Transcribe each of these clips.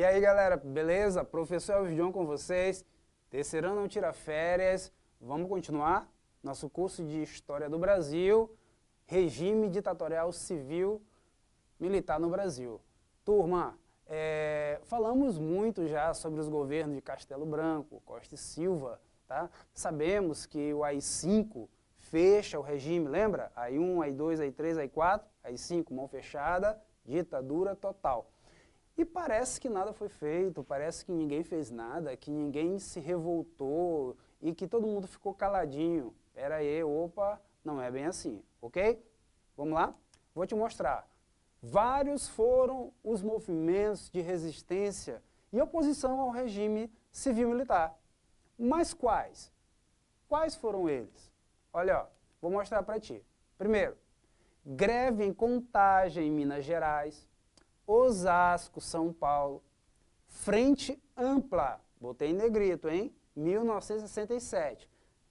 E aí galera, beleza? Professor Elvis John com vocês. Terceirão não tira férias. Vamos continuar nosso curso de História do Brasil, regime ditatorial civil militar no Brasil. Turma, é, falamos muito já sobre os governos de Castelo Branco, Costa e Silva, tá? Sabemos que o AI-5 fecha o regime, lembra? AI-1, AI-2, AI-3, AI-4, AI-5, mão fechada, ditadura total. E parece que nada foi feito, parece que ninguém fez nada, que ninguém se revoltou e que todo mundo ficou caladinho. Era aí, opa, não é bem assim, ok? Vamos lá? Vou te mostrar. Vários foram os movimentos de resistência e oposição ao regime civil-militar. Mas quais? Quais foram eles? Olha, ó, vou mostrar para ti. Primeiro, greve em Contagem, em Minas Gerais. Osasco, São Paulo. Frente Ampla, botei em negrito, hein? 1967.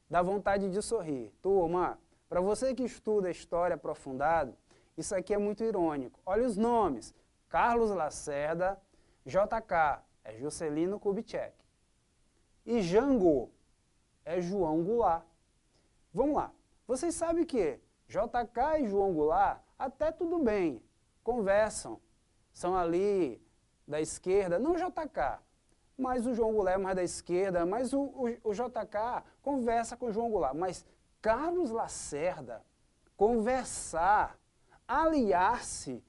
Dá vontade de sorrir. Turma, para você que estuda história aprofundado, isso aqui é muito irônico. Olha os nomes. Carlos Lacerda, JK, é Juscelino Kubitschek. E Jango, é João Goulart. Vamos lá. Vocês sabem que JK e João Goulart até tudo bem, conversam, são ali da esquerda, não o JK, mas o João Goulart é mais da esquerda, mas o, o, o JK conversa com o João Goulart. Mas Carlos Lacerda conversar, aliar-se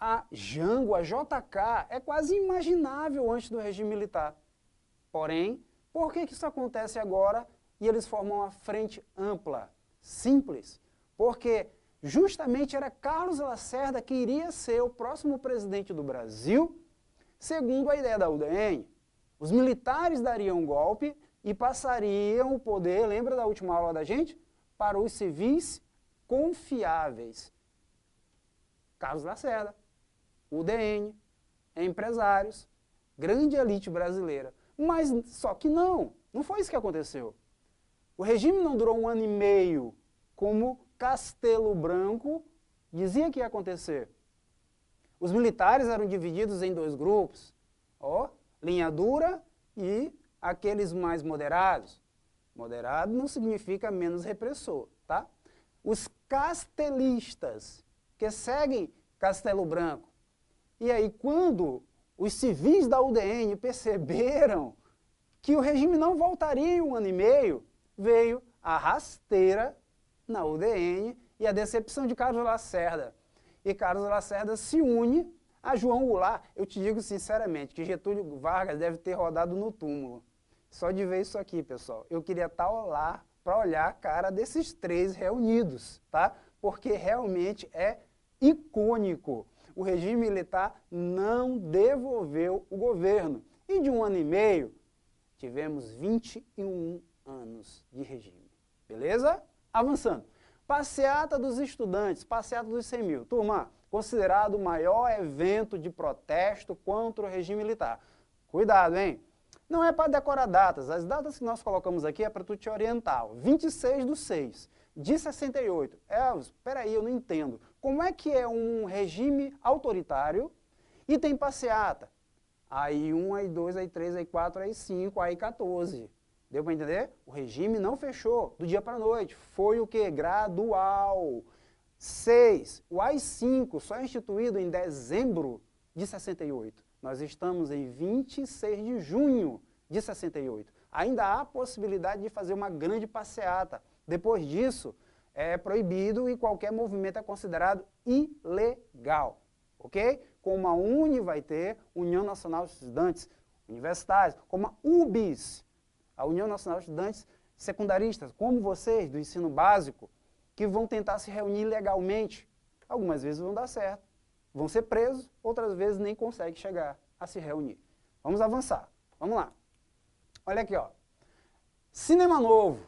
a Jango, a JK, é quase imaginável antes do regime militar. Porém, por que, que isso acontece agora e eles formam uma frente ampla, simples? Porque justamente era Carlos Lacerda que iria ser o próximo presidente do Brasil, segundo a ideia da UDN. Os militares dariam golpe e passariam o poder, lembra da última aula da gente? Para os civis confiáveis. Carlos Lacerda, UDN, empresários, grande elite brasileira. Mas só que não, não foi isso que aconteceu. O regime não durou um ano e meio, como Castelo Branco dizia que ia acontecer. Os militares eram divididos em dois grupos, ó, linha dura e aqueles mais moderados. Moderado não significa menos repressor, tá? Os castelistas, que seguem Castelo Branco. E aí, quando os civis da UDN perceberam que o regime não voltaria em um ano e meio, veio a rasteira na UDN e a decepção de Carlos Lacerda. E Carlos Lacerda se une a João Goulart. Eu te digo sinceramente que Getúlio Vargas deve ter rodado no túmulo. Só de ver isso aqui, pessoal. Eu queria estar tá lá para olhar a cara desses três reunidos, tá? Porque realmente é icônico. O regime militar não devolveu o governo. E de um ano e meio, tivemos 21 anos de regime. Beleza? Avançando. Passeata dos estudantes, passeata dos 100 mil. Turma, considerado o maior evento de protesto contra o regime militar. Cuidado, hein? Não é para decorar datas. As datas que nós colocamos aqui é para tu te orientar. 26 do 6 de 68. Elvis, peraí, eu não entendo. Como é que é um regime autoritário e tem passeata? Aí 1, aí 2, aí 3, aí 4, aí 5, aí 14. Deu para entender? O regime não fechou do dia para a noite. Foi o que? Gradual. 6. O AI-5 só é instituído em dezembro de 68. Nós estamos em 26 de junho de 68. Ainda há possibilidade de fazer uma grande passeata. Depois disso, é proibido e qualquer movimento é considerado ilegal. Ok? Como a Uni vai ter, União Nacional de Estudantes Universitários, como a UBS, a União Nacional de Estudantes Secundaristas, como vocês, do ensino básico, que vão tentar se reunir legalmente. Algumas vezes vão dar certo, vão ser presos, outras vezes nem conseguem chegar a se reunir. Vamos avançar, vamos lá. Olha aqui, ó. Cinema Novo,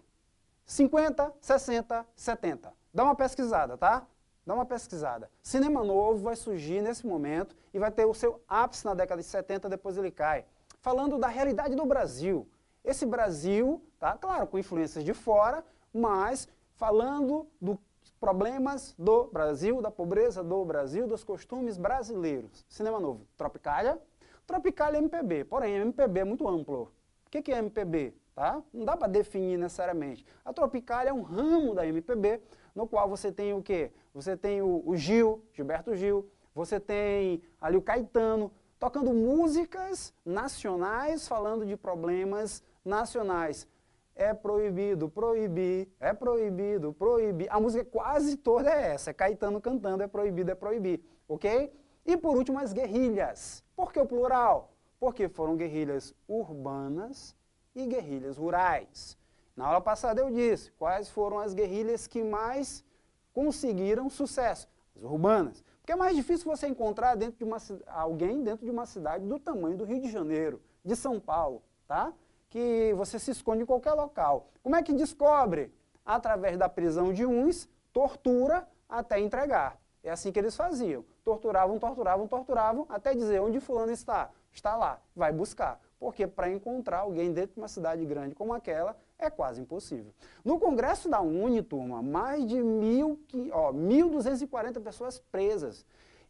50, 60, 70. Dá uma pesquisada, tá? Dá uma pesquisada. Cinema Novo vai surgir nesse momento e vai ter o seu ápice na década de 70, depois ele cai. Falando da realidade do Brasil, esse Brasil, tá? claro, com influências de fora, mas falando dos problemas do Brasil, da pobreza do Brasil, dos costumes brasileiros. Cinema novo, Tropicália, Tropicália é MPB, porém MPB é muito amplo. O que, que é MPB? Tá? Não dá para definir necessariamente. A Tropicália é um ramo da MPB, no qual você tem o quê? Você tem o, o Gil, Gilberto Gil, você tem ali o Caetano, tocando músicas nacionais falando de problemas nacionais. É proibido, proibir, é proibido, proibir. A música quase toda é essa, é Caetano cantando, é proibido, é proibir, ok? E por último, as guerrilhas. Por que o plural? Porque foram guerrilhas urbanas e guerrilhas rurais. Na aula passada eu disse quais foram as guerrilhas que mais conseguiram sucesso, as urbanas. Porque é mais difícil você encontrar dentro de uma, alguém dentro de uma cidade do tamanho do Rio de Janeiro, de São Paulo, tá? que você se esconde em qualquer local. Como é que descobre? Através da prisão de uns, tortura até entregar. É assim que eles faziam. Torturavam, torturavam, torturavam, até dizer onde fulano está. Está lá, vai buscar. Porque para encontrar alguém dentro de uma cidade grande como aquela é quase impossível. No Congresso da Uni, turma, mais de mil, ó, 1.240 pessoas presas.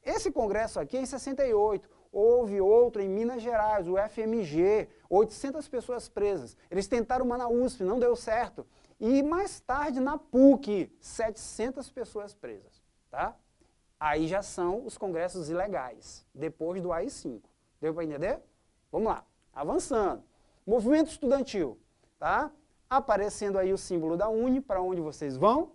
Esse congresso aqui é em 68. Houve outro em Minas Gerais, o FMG, 800 pessoas presas. Eles tentaram uma na USP, não deu certo. E mais tarde na PUC, 700 pessoas presas, tá? Aí já são os congressos ilegais, depois do AI-5. Deu para entender? Vamos lá, avançando. Movimento estudantil, tá? Aparecendo aí o símbolo da UNE, para onde vocês vão?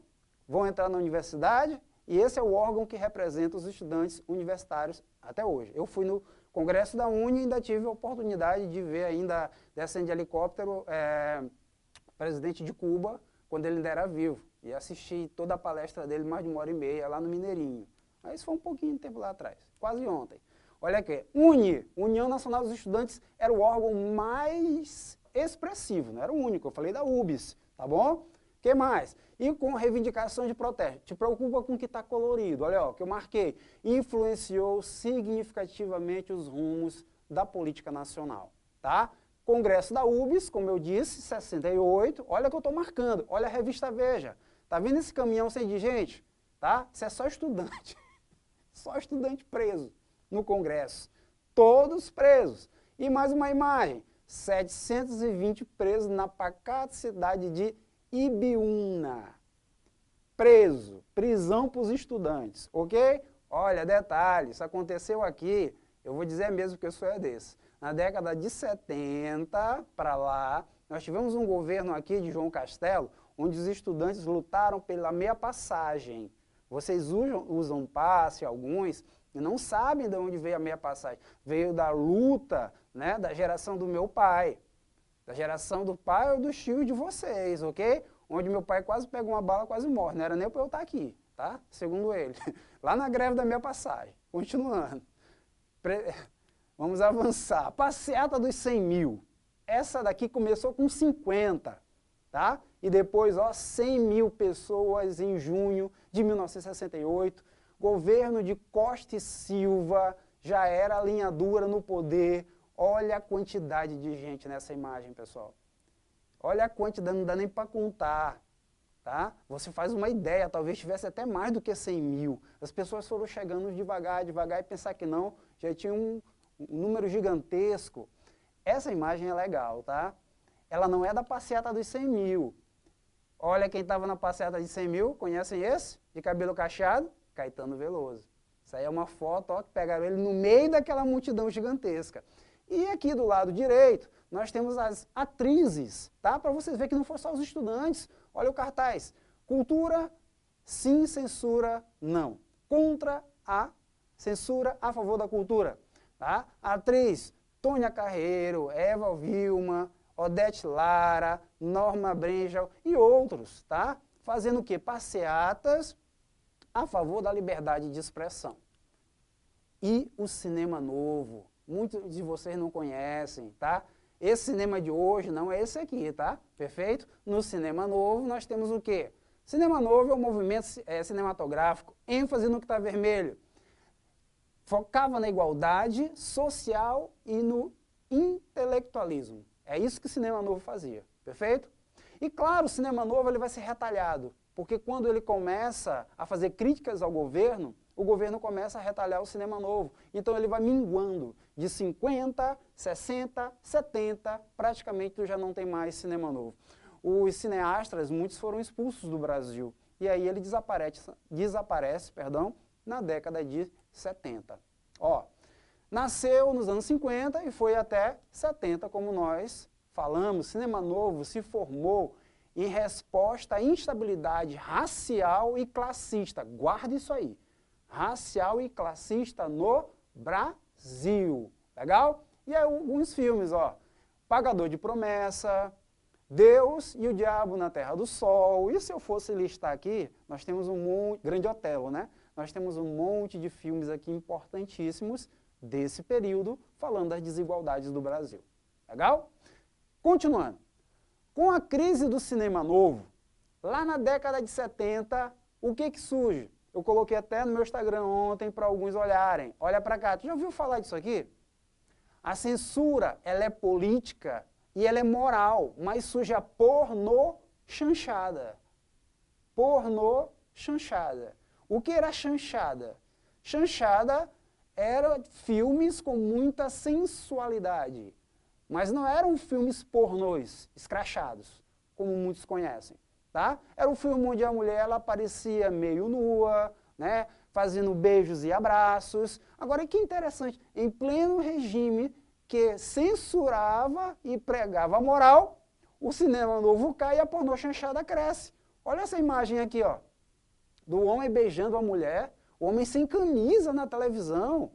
Vão entrar na universidade, e esse é o órgão que representa os estudantes universitários até hoje. Eu fui no Congresso da Uni ainda tive a oportunidade de ver ainda descendo de helicóptero é, presidente de Cuba quando ele ainda era vivo e assisti toda a palestra dele mais de uma hora e meia lá no Mineirinho. Mas isso foi um pouquinho de tempo lá atrás, quase ontem. Olha aqui, Uni, União Nacional dos Estudantes, era o órgão mais expressivo, não era o único, eu falei da UBS, tá bom? que mais? E com reivindicação de protesto. Te preocupa com o que está colorido. Olha, o que eu marquei. Influenciou significativamente os rumos da política nacional. Tá? Congresso da UBS, como eu disse, 68. Olha que eu estou marcando. Olha a revista Veja. Tá vendo esse caminhão sem de gente? Tá? Isso é só estudante. só estudante preso no Congresso. Todos presos. E mais uma imagem. 720 presos na pacata cidade de Ibiúna. Preso, prisão para os estudantes, ok? Olha, detalhe, isso aconteceu aqui, eu vou dizer mesmo que eu sou é desse. Na década de 70 para lá, nós tivemos um governo aqui de João Castelo, onde os estudantes lutaram pela meia passagem. Vocês usam, usam passe, alguns, e não sabem de onde veio a meia passagem. Veio da luta né, da geração do meu pai da geração do pai ou do tio de vocês, ok? Onde meu pai quase pegou uma bala, quase morre. Não era nem para eu estar aqui, tá? Segundo ele. Lá na greve da minha passagem. Continuando. Pre... Vamos avançar. Passeata dos 100 mil. Essa daqui começou com 50, tá? E depois, ó, 100 mil pessoas em junho de 1968. Governo de Costa e Silva já era a linha dura no poder Olha a quantidade de gente nessa imagem, pessoal. Olha a quantidade, não dá nem para contar. Tá? Você faz uma ideia, talvez tivesse até mais do que 100 mil. As pessoas foram chegando devagar, devagar e pensar que não, já tinha um, um número gigantesco. Essa imagem é legal, tá? Ela não é da passeata dos 100 mil. Olha quem estava na passeata de 100 mil, conhecem esse? De cabelo cacheado? Caetano Veloso. Isso aí é uma foto ó, que pegaram ele no meio daquela multidão gigantesca. E aqui do lado direito, nós temos as atrizes, tá? Para vocês verem que não foram só os estudantes. Olha o cartaz. Cultura, sim, censura, não. Contra a censura, a favor da cultura. Tá? Atriz, Tônia Carreiro, Eva Vilma, Odete Lara, Norma Brinjal e outros, tá? Fazendo o quê? Passeatas a favor da liberdade de expressão. E o cinema novo, Muitos de vocês não conhecem, tá? Esse cinema de hoje não é esse aqui, tá? Perfeito? No cinema novo nós temos o quê? Cinema novo é um movimento é, cinematográfico, ênfase no que está vermelho. Focava na igualdade social e no intelectualismo. É isso que o cinema novo fazia, perfeito? E claro, o cinema novo ele vai ser retalhado, porque quando ele começa a fazer críticas ao governo, o governo começa a retalhar o cinema novo. Então ele vai minguando de 50, 60, 70, praticamente tu já não tem mais cinema novo. Os cineastas, muitos foram expulsos do Brasil. E aí ele desaparece, desaparece perdão, na década de 70. Ó, nasceu nos anos 50 e foi até 70, como nós falamos. Cinema novo se formou em resposta à instabilidade racial e classista. Guarda isso aí. Racial e classista no Brasil. Brasil. Legal? E alguns filmes, ó. Pagador de Promessa, Deus e o Diabo na Terra do Sol. E se eu fosse listar aqui, nós temos um monte. Grande Otelo, né? Nós temos um monte de filmes aqui importantíssimos desse período, falando das desigualdades do Brasil. Legal? Continuando. Com a crise do cinema novo, lá na década de 70, o que, que surge? Eu coloquei até no meu Instagram ontem para alguns olharem. Olha para cá, tu já ouviu falar disso aqui? A censura, ela é política e ela é moral, mas suja porno chanchada. Porno chanchada. O que era chanchada? Chanchada eram filmes com muita sensualidade, mas não eram filmes pornôs, escrachados, como muitos conhecem tá? Era um filme onde a mulher ela aparecia meio nua, né? Fazendo beijos e abraços. Agora, que interessante, em pleno regime que censurava e pregava a moral, o cinema novo cai e a pornô chanchada cresce. Olha essa imagem aqui, ó. Do homem beijando a mulher, o homem sem camisa na televisão.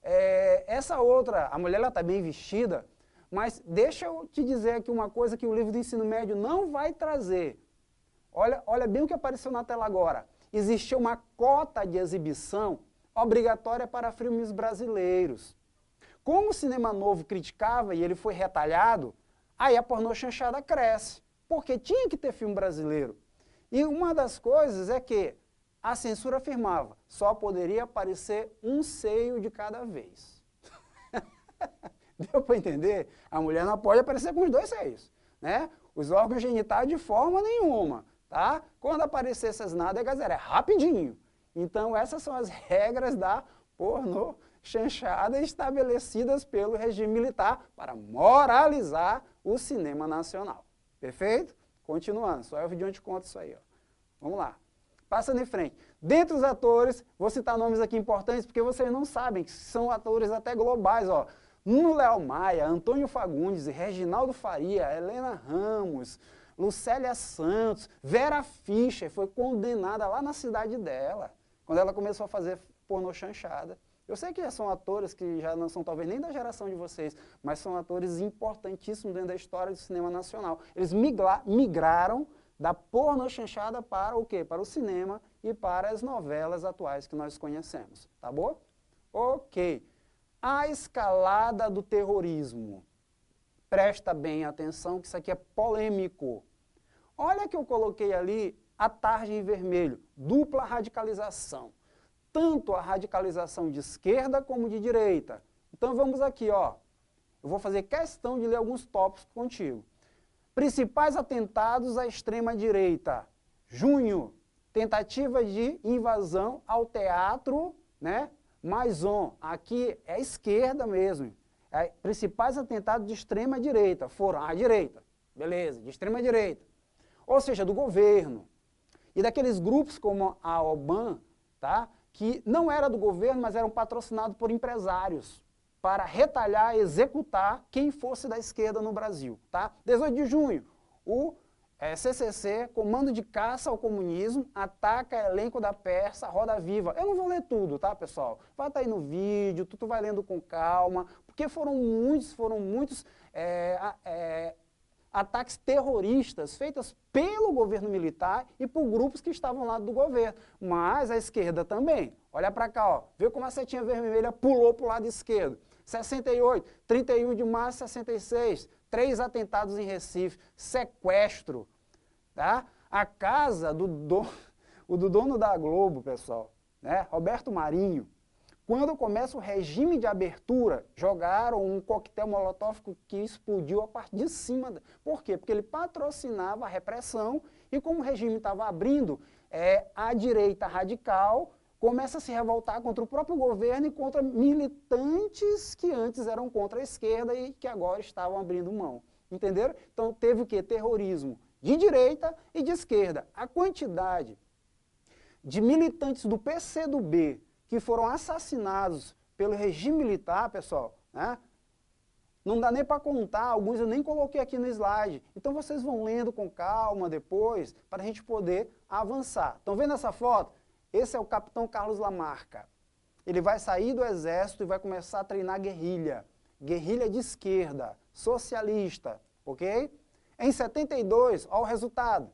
É, essa outra, a mulher está bem vestida, mas deixa eu te dizer aqui uma coisa que o livro do ensino médio não vai trazer. Olha, olha bem o que apareceu na tela agora. Existia uma cota de exibição obrigatória para filmes brasileiros. Como o cinema novo criticava e ele foi retalhado, aí a pornô chanchada cresce, porque tinha que ter filme brasileiro. E uma das coisas é que a censura afirmava, só poderia aparecer um seio de cada vez. Deu para entender? A mulher não pode aparecer com os dois seios, né? Os órgãos genitais de forma nenhuma tá? Quando aparecer essas nádegas, era é rapidinho. Então, essas são as regras da porno chanchada estabelecidas pelo regime militar para moralizar o cinema nacional. Perfeito? Continuando, só eu vi de onde conta isso aí. Ó. Vamos lá. Passando em frente. Dentre os atores, vou citar nomes aqui importantes porque vocês não sabem, que são atores até globais. Ó. Nuno Léo Maia, Antônio Fagundes, Reginaldo Faria, Helena Ramos, Lucélia Santos, Vera Fischer foi condenada lá na cidade dela, quando ela começou a fazer pornô chanchada. Eu sei que são atores que já não são talvez nem da geração de vocês, mas são atores importantíssimos dentro da história do cinema nacional. Eles migraram da porno chanchada para o quê? Para o cinema e para as novelas atuais que nós conhecemos, tá bom? Ok. A escalada do terrorismo. Presta bem atenção que isso aqui é polêmico. Olha que eu coloquei ali a tarde em vermelho, dupla radicalização. Tanto a radicalização de esquerda como de direita. Então vamos aqui, ó. Eu vou fazer questão de ler alguns tópicos contigo. Principais atentados à extrema-direita. Junho, tentativa de invasão ao teatro, né? um, aqui é esquerda mesmo. É, principais atentados de extrema-direita foram à direita, beleza, de extrema-direita ou seja, do governo. E daqueles grupos como a OBAN, tá? que não era do governo, mas eram patrocinados por empresários para retalhar e executar quem fosse da esquerda no Brasil. Tá? 18 de junho, o é, CCC, Comando de Caça ao Comunismo, ataca elenco da Persa, Roda Viva. Eu não vou ler tudo, tá, pessoal? Vai estar tá aí no vídeo, tu, tu vai lendo com calma, porque foram muitos, foram muitos é, é, ataques terroristas feitas pelo governo militar e por grupos que estavam lado do governo. Mas a esquerda também. Olha para cá, ó. vê como a setinha vermelha pulou para o lado esquerdo. 68, 31 de março de 66, três atentados em Recife, sequestro. Tá? A casa do, do, o do dono da Globo, pessoal, né? Roberto Marinho, quando começa o regime de abertura, jogaram um coquetel molotófico que explodiu a parte de cima. Por quê? Porque ele patrocinava a repressão e como o regime estava abrindo, é, a direita radical começa a se revoltar contra o próprio governo e contra militantes que antes eram contra a esquerda e que agora estavam abrindo mão. Entenderam? Então teve o que? Terrorismo de direita e de esquerda. A quantidade de militantes do PCdoB que foram assassinados pelo regime militar, pessoal, né? Não dá nem para contar, alguns eu nem coloquei aqui no slide. Então vocês vão lendo com calma depois, para a gente poder avançar. Estão vendo essa foto? Esse é o capitão Carlos Lamarca. Ele vai sair do exército e vai começar a treinar guerrilha. Guerrilha de esquerda, socialista, ok? Em 72, olha o resultado.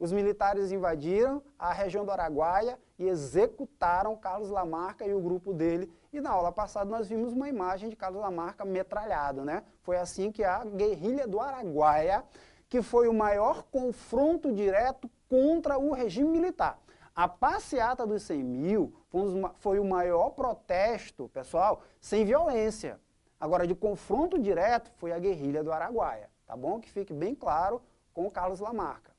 Os militares invadiram a região do Araguaia e executaram Carlos Lamarca e o grupo dele. E na aula passada nós vimos uma imagem de Carlos Lamarca metralhado, né? Foi assim que a guerrilha do Araguaia, que foi o maior confronto direto contra o regime militar. A passeata dos 100 mil foi o maior protesto, pessoal, sem violência. Agora, de confronto direto foi a guerrilha do Araguaia, tá bom? Que fique bem claro com o Carlos Lamarca.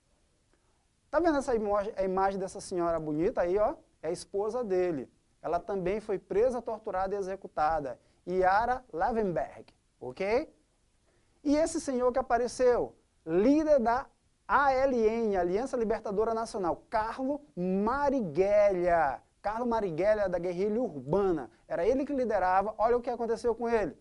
Está vendo essa imagem, a imagem dessa senhora bonita aí, ó? É a esposa dele. Ela também foi presa, torturada e executada. Yara Levenberg, ok? E esse senhor que apareceu, líder da ALN, Aliança Libertadora Nacional, Carlo Marighella. Carlo Marighella da guerrilha urbana. Era ele que liderava. Olha o que aconteceu com ele.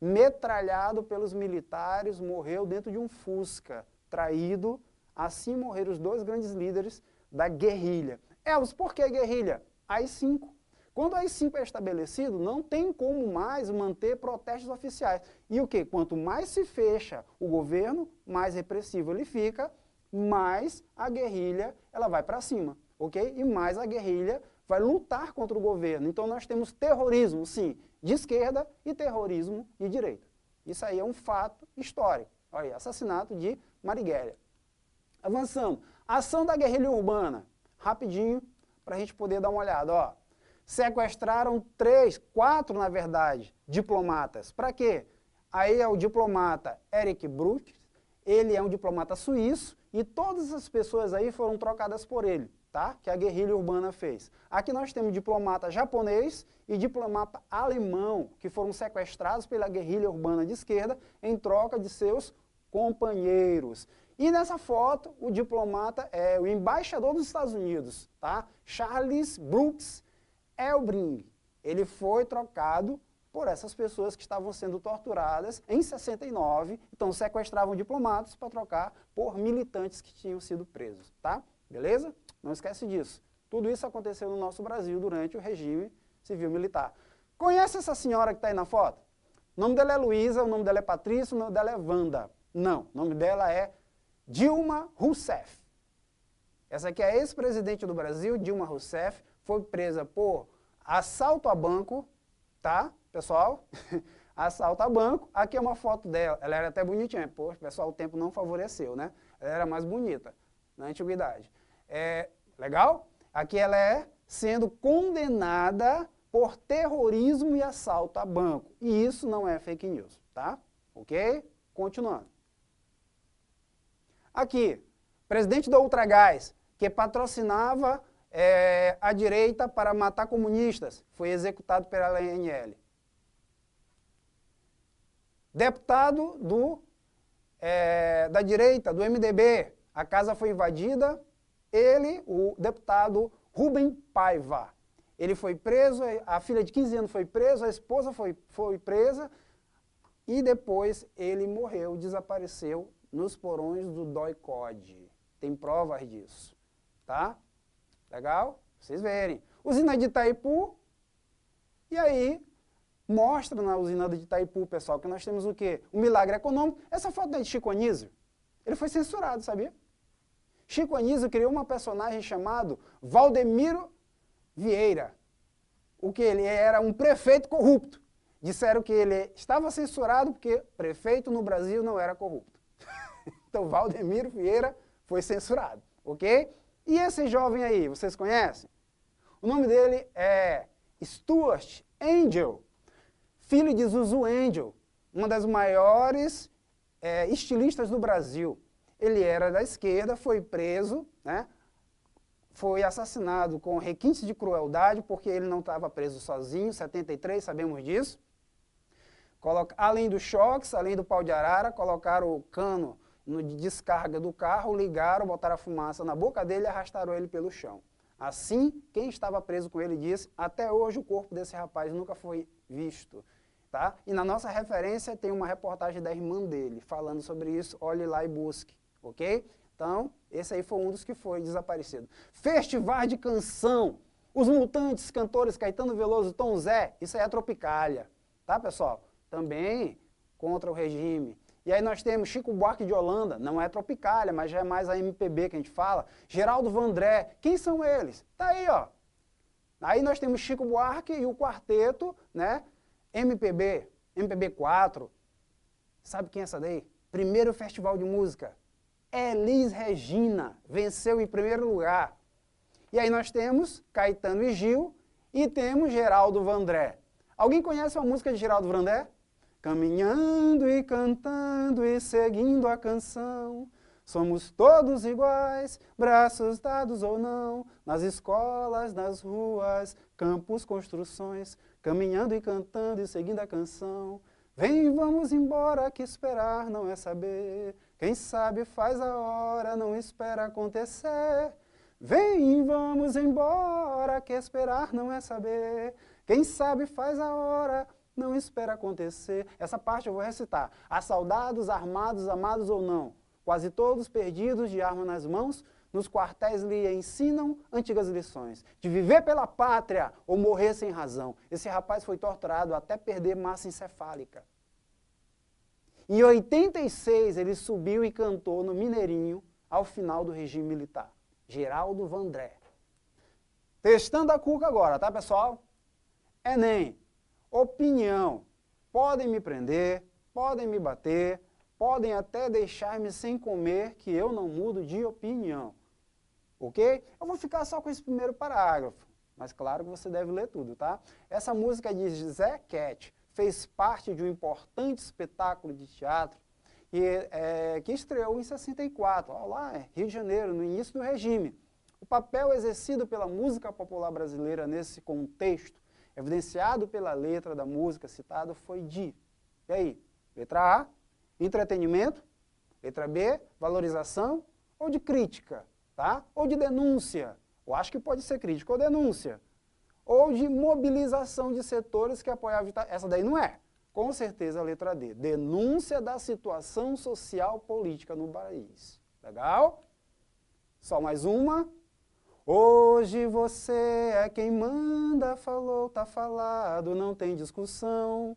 Metralhado pelos militares, morreu dentro de um Fusca, traído Assim morreram os dois grandes líderes da guerrilha. Elvis, por que guerrilha? AI-5. Quando o AI-5 é estabelecido, não tem como mais manter protestos oficiais. E o que? Quanto mais se fecha o governo, mais repressivo ele fica, mais a guerrilha ela vai para cima, ok? E mais a guerrilha vai lutar contra o governo. Então nós temos terrorismo, sim, de esquerda e terrorismo de direita. Isso aí é um fato histórico. Olha, assassinato de Marighella avançando Ação da guerrilha urbana. Rapidinho, para a gente poder dar uma olhada. Ó. Sequestraram três, quatro, na verdade, diplomatas. Para quê? Aí é o diplomata Eric Bruch ele é um diplomata suíço, e todas as pessoas aí foram trocadas por ele, tá? Que a guerrilha urbana fez. Aqui nós temos diplomata japonês e diplomata alemão, que foram sequestrados pela guerrilha urbana de esquerda em troca de seus companheiros. E nessa foto, o diplomata é o embaixador dos Estados Unidos, tá? Charles Brooks Elbring. Ele foi trocado por essas pessoas que estavam sendo torturadas em 69, então sequestravam diplomatas para trocar por militantes que tinham sido presos, tá? Beleza? Não esquece disso. Tudo isso aconteceu no nosso Brasil durante o regime civil-militar. Conhece essa senhora que está aí na foto? O nome dela é Luísa, o nome dela é Patrícia, o nome dela é Wanda. Não, o nome dela é Dilma Rousseff. Essa aqui é a ex-presidente do Brasil, Dilma Rousseff, foi presa por assalto a banco, tá, pessoal? assalto a banco. Aqui é uma foto dela. Ela era até bonitinha. Pô, pessoal, o tempo não favoreceu, né? Ela era mais bonita na antiguidade. É, legal? Aqui ela é sendo condenada por terrorismo e assalto a banco. E isso não é fake news, tá? Ok? Continuando. Aqui, presidente do Ultragás, que patrocinava é, a direita para matar comunistas, foi executado pela ANL. Deputado do, é, da direita, do MDB, a casa foi invadida, ele, o deputado Rubem Paiva, ele foi preso, a filha de 15 anos foi presa, a esposa foi, foi presa, e depois ele morreu, desapareceu nos porões do DOI-CODE. Tem provas disso, tá? Legal? Vocês verem. Usina de Itaipu, e aí mostra na usina de Itaipu, pessoal, que nós temos o quê? o milagre econômico. Essa foto é de Chico Anísio. Ele foi censurado, sabia? Chico Anísio criou uma personagem chamado Valdemiro Vieira. O que ele era um prefeito corrupto. Disseram que ele estava censurado porque prefeito no Brasil não era corrupto. Então, Valdemiro Vieira foi censurado, ok? E esse jovem aí, vocês conhecem? O nome dele é Stuart Angel, filho de Zuzu Angel, uma das maiores é, estilistas do Brasil. Ele era da esquerda, foi preso, né? foi assassinado com requintes de crueldade, porque ele não estava preso sozinho, 73, sabemos disso. Coloca, além dos choques, além do pau de arara, colocaram o cano no descarga do carro, ligaram, botaram a fumaça na boca dele e arrastaram ele pelo chão. Assim, quem estava preso com ele disse, até hoje o corpo desse rapaz nunca foi visto. Tá? E na nossa referência tem uma reportagem da irmã dele falando sobre isso, olhe lá e busque, ok? Então, esse aí foi um dos que foi desaparecido. Festival de canção, os mutantes, cantores Caetano Veloso, Tom Zé, isso aí é a Tropicália, tá pessoal? Também contra o regime. E aí nós temos Chico Buarque de Holanda, não é Tropicália, mas já é mais a MPB que a gente fala. Geraldo Vandré, quem são eles? Tá aí, ó. Aí nós temos Chico Buarque e o quarteto, né? MPB, MPB 4. Sabe quem é essa daí? Primeiro festival de música. Elis Regina venceu em primeiro lugar. E aí nós temos Caetano e Gil e temos Geraldo Vandré. Alguém conhece uma música de Geraldo Vandré? Caminhando e cantando e seguindo a canção. Somos todos iguais, braços dados ou não, nas escolas, nas ruas, campos, construções, caminhando e cantando e seguindo a canção. Vem, vamos embora, que esperar não é saber. Quem sabe faz a hora, não espera acontecer. Vem, vamos embora, que esperar não é saber. Quem sabe faz a hora, não espera acontecer. Essa parte eu vou recitar. Há soldados armados, amados ou não, quase todos perdidos de arma nas mãos, nos quartéis lhe ensinam antigas lições, de viver pela pátria ou morrer sem razão. Esse rapaz foi torturado até perder massa encefálica. Em 86, ele subiu e cantou no Mineirinho ao final do regime militar. Geraldo Vandré. Testando a cuca agora, tá, pessoal? Enem, opinião. Podem me prender, podem me bater, podem até deixar-me sem comer, que eu não mudo de opinião. Ok? Eu vou ficar só com esse primeiro parágrafo, mas claro que você deve ler tudo, tá? Essa música de Zé Cat fez parte de um importante espetáculo de teatro e, é, que estreou em 64, lá é, Rio de Janeiro, no início do regime. O papel exercido pela música popular brasileira nesse contexto evidenciado pela letra da música citada foi de. E aí? Letra A, entretenimento. Letra B, valorização ou de crítica, tá? Ou de denúncia. Eu acho que pode ser crítica ou denúncia. Ou de mobilização de setores que apoiavam... Tá? Essa daí não é. Com certeza a letra D. Denúncia da situação social política no país. Legal? Só mais uma. Hoje você é quem manda, falou, tá falado, não tem discussão.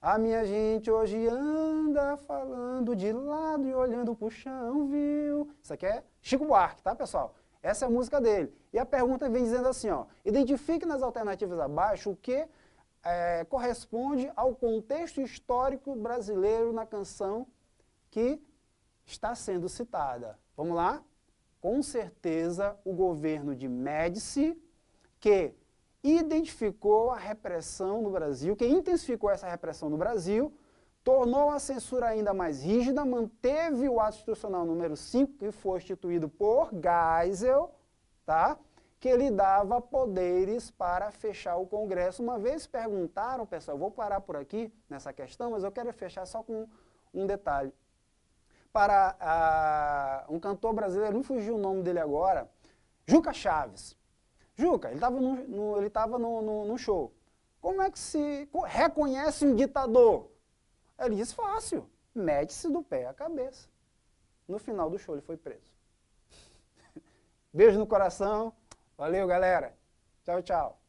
A minha gente hoje anda falando de lado e olhando pro chão, viu? Isso aqui é Chico Buarque, tá, pessoal? Essa é a música dele. E a pergunta vem dizendo assim, ó, identifique nas alternativas abaixo o que é, corresponde ao contexto histórico brasileiro na canção que está sendo citada. Vamos lá? com certeza, o governo de Médici, que identificou a repressão no Brasil, que intensificou essa repressão no Brasil, tornou a censura ainda mais rígida, manteve o ato institucional número 5, que foi instituído por Geisel, tá? que lhe dava poderes para fechar o Congresso. Uma vez perguntaram, pessoal, vou parar por aqui nessa questão, mas eu quero fechar só com um detalhe para a, um cantor brasileiro, não fugiu o nome dele agora, Juca Chaves. Juca, ele estava no, no, ele no, no, no, show. Como é que se reconhece um ditador? Ele diz fácil, mete-se do pé à cabeça. No final do show ele foi preso. Beijo no coração, valeu galera, tchau, tchau.